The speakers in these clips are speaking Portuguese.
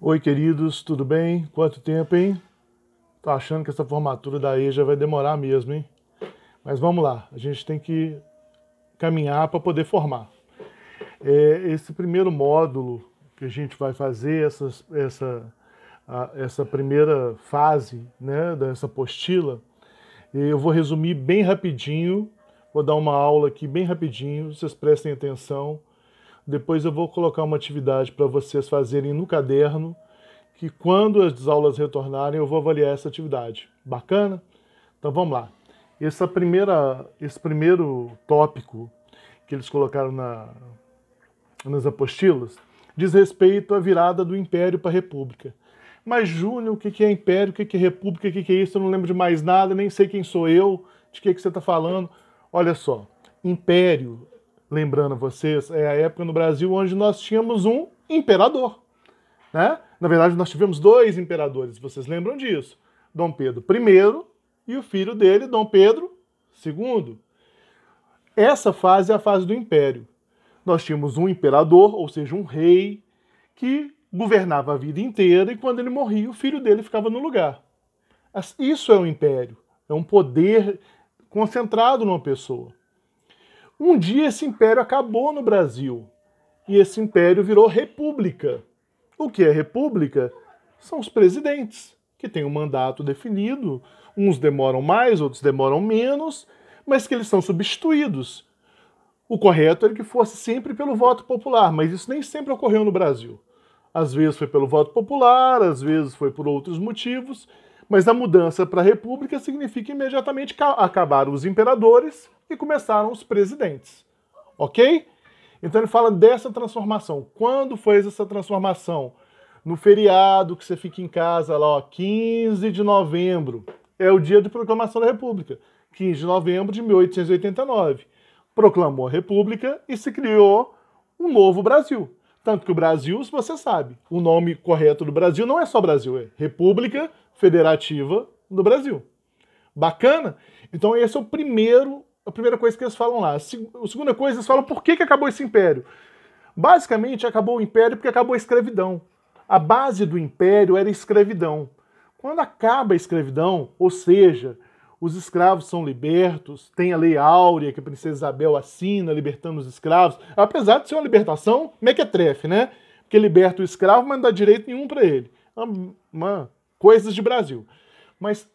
Oi, queridos, tudo bem? Quanto tempo, hein? Tô tá achando que essa formatura da EJA vai demorar mesmo, hein? Mas vamos lá, a gente tem que caminhar para poder formar. É, esse primeiro módulo que a gente vai fazer, essa essa, a, essa primeira fase né, dessa apostila, eu vou resumir bem rapidinho, vou dar uma aula aqui bem rapidinho, vocês prestem atenção depois eu vou colocar uma atividade para vocês fazerem no caderno, que quando as aulas retornarem eu vou avaliar essa atividade. Bacana? Então vamos lá. Essa primeira, esse primeiro tópico que eles colocaram na, nas apostilas diz respeito à virada do Império para a República. Mas, Júnior, o que é Império, o que é República, o que é isso? Eu não lembro de mais nada, nem sei quem sou eu, de que, é que você está falando. Olha só, Império lembrando vocês, é a época no Brasil onde nós tínhamos um imperador. Né? Na verdade, nós tivemos dois imperadores, vocês lembram disso? Dom Pedro I e o filho dele, Dom Pedro II. Essa fase é a fase do império. Nós tínhamos um imperador, ou seja, um rei, que governava a vida inteira e quando ele morria, o filho dele ficava no lugar. Isso é um império, é um poder concentrado numa pessoa. Um dia esse império acabou no Brasil e esse império virou república. O que é república? São os presidentes, que têm um mandato definido, uns demoram mais, outros demoram menos, mas que eles são substituídos. O correto era que fosse sempre pelo voto popular, mas isso nem sempre ocorreu no Brasil. Às vezes foi pelo voto popular, às vezes foi por outros motivos, mas a mudança para a república significa imediatamente acabar os imperadores e começaram os presidentes. Ok? Então ele fala dessa transformação. Quando foi essa transformação? No feriado que você fica em casa, lá, ó, 15 de novembro. É o dia de proclamação da República. 15 de novembro de 1889. Proclamou a República e se criou um novo Brasil. Tanto que o Brasil, você sabe, o nome correto do Brasil não é só Brasil, é República Federativa do Brasil. Bacana? Então esse é o primeiro a primeira coisa que eles falam lá. A segunda coisa, eles falam por que, que acabou esse império. Basicamente, acabou o império porque acabou a escravidão. A base do império era a escravidão. Quando acaba a escravidão, ou seja, os escravos são libertos, tem a Lei Áurea que a Princesa Isabel assina, libertando os escravos, apesar de ser uma libertação mequetrefe, né? Porque liberta o escravo, mas não dá direito nenhum para ele. É coisas de Brasil. Mas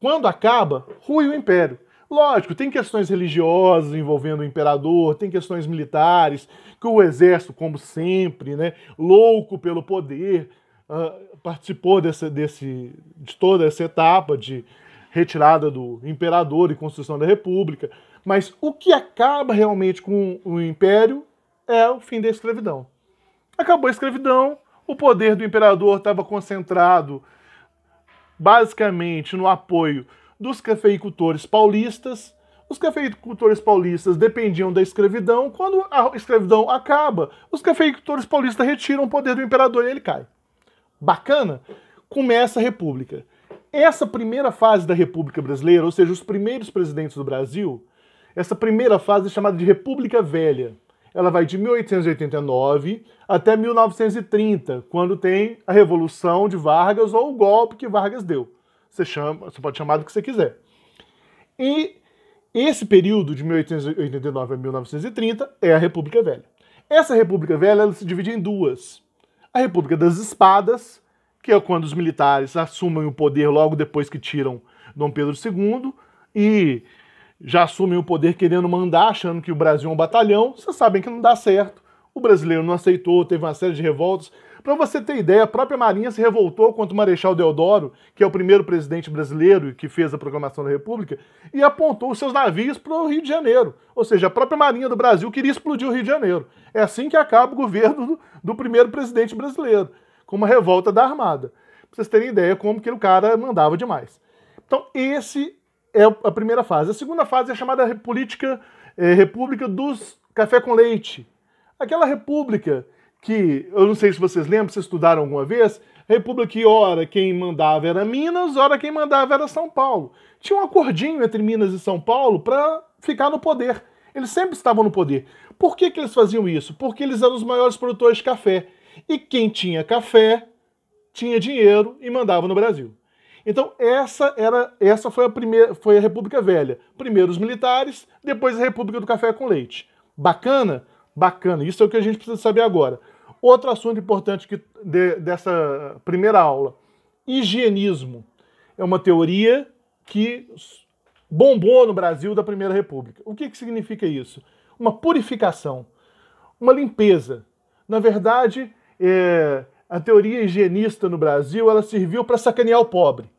quando acaba, rui o império. Lógico, tem questões religiosas envolvendo o imperador, tem questões militares, que o exército, como sempre, né, louco pelo poder, uh, participou desse, desse, de toda essa etapa de retirada do imperador e construção da república. Mas o que acaba realmente com o império é o fim da escravidão. Acabou a escravidão, o poder do imperador estava concentrado basicamente no apoio dos cafeicultores paulistas. Os cafeicultores paulistas dependiam da escravidão. Quando a escravidão acaba, os cafeicultores paulistas retiram o poder do imperador e ele cai. Bacana? Começa a República. Essa primeira fase da República Brasileira, ou seja, os primeiros presidentes do Brasil, essa primeira fase é chamada de República Velha. Ela vai de 1889 até 1930, quando tem a Revolução de Vargas ou o golpe que Vargas deu você, chama, você pode chamar do que você quiser. E esse período de 1889 a 1930 é a República Velha. Essa República Velha se divide em duas. A República das Espadas, que é quando os militares assumem o poder logo depois que tiram Dom Pedro II e já assumem o poder querendo mandar, achando que o Brasil é um batalhão. Vocês sabem que não dá certo. O brasileiro não aceitou, teve uma série de revoltas. Para você ter ideia, a própria Marinha se revoltou contra o Marechal Deodoro, que é o primeiro presidente brasileiro que fez a proclamação da República, e apontou os seus navios para o Rio de Janeiro. Ou seja, a própria Marinha do Brasil queria explodir o Rio de Janeiro. É assim que acaba o governo do, do primeiro presidente brasileiro, com uma revolta da Armada. Para vocês terem ideia como que o cara mandava demais. Então, esse é a primeira fase. A segunda fase é chamada política é, República dos Café com Leite, Aquela república que, eu não sei se vocês lembram, se estudaram alguma vez, república que ora quem mandava era Minas, ora quem mandava era São Paulo. Tinha um acordinho entre Minas e São Paulo para ficar no poder. Eles sempre estavam no poder. Por que, que eles faziam isso? Porque eles eram os maiores produtores de café. E quem tinha café tinha dinheiro e mandava no Brasil. Então essa era essa foi a primeira foi a República Velha. Primeiro os militares, depois a República do Café com Leite. Bacana, Bacana, isso é o que a gente precisa saber agora. Outro assunto importante que, de, dessa primeira aula: higienismo. É uma teoria que bombou no Brasil da Primeira República. O que, que significa isso? Uma purificação, uma limpeza. Na verdade, é, a teoria higienista no Brasil ela serviu para sacanear o pobre.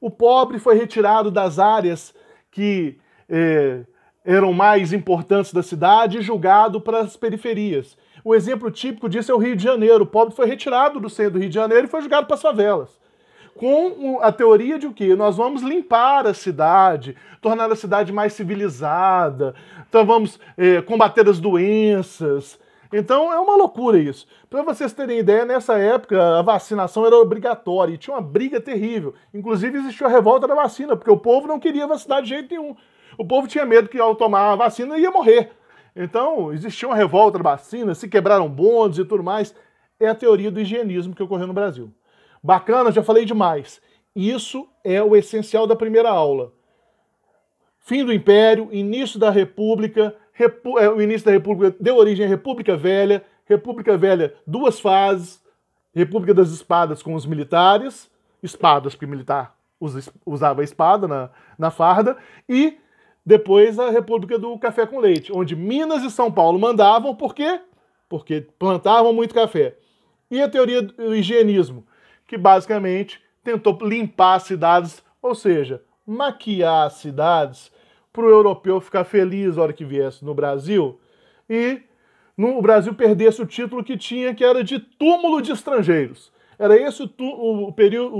O pobre foi retirado das áreas que é, eram mais importantes da cidade e julgado para as periferias. O exemplo típico disso é o Rio de Janeiro. O pobre foi retirado do centro do Rio de Janeiro e foi julgado para as favelas. Com a teoria de que nós vamos limpar a cidade, tornar a cidade mais civilizada, então vamos é, combater as doenças. Então é uma loucura isso. Para vocês terem ideia, nessa época a vacinação era obrigatória e tinha uma briga terrível. Inclusive existiu a revolta da vacina, porque o povo não queria vacinar de jeito nenhum. O povo tinha medo que ao tomar a vacina ia morrer. Então, existia uma revolta da vacina, se quebraram bondes e tudo mais. É a teoria do higienismo que ocorreu no Brasil. Bacana, já falei demais. Isso é o essencial da primeira aula. Fim do Império, início da República, repu... é, o início da República deu origem à República Velha, República Velha, duas fases, República das Espadas com os militares, espadas, porque militar usava espada na, na farda, e depois a República do Café com Leite, onde Minas e São Paulo mandavam, por quê? Porque plantavam muito café. E a teoria do higienismo, que basicamente tentou limpar as cidades, ou seja, maquiar as cidades para o europeu ficar feliz na hora que viesse no Brasil e no, o Brasil perdesse o título que tinha, que era de túmulo de estrangeiros. Era esse o, o, o, período,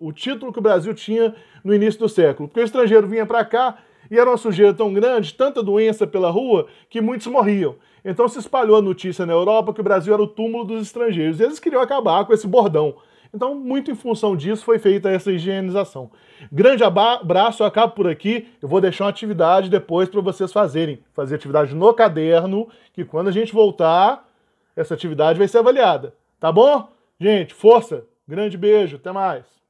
o título que o Brasil tinha no início do século. Porque o estrangeiro vinha para cá e era uma sujeira tão grande, tanta doença pela rua, que muitos morriam. Então se espalhou a notícia na Europa que o Brasil era o túmulo dos estrangeiros. E eles queriam acabar com esse bordão. Então, muito em função disso, foi feita essa higienização. Grande abraço, eu acabo por aqui. Eu vou deixar uma atividade depois para vocês fazerem. Fazer atividade no caderno, que quando a gente voltar, essa atividade vai ser avaliada. Tá bom? Gente, força! Grande beijo, até mais!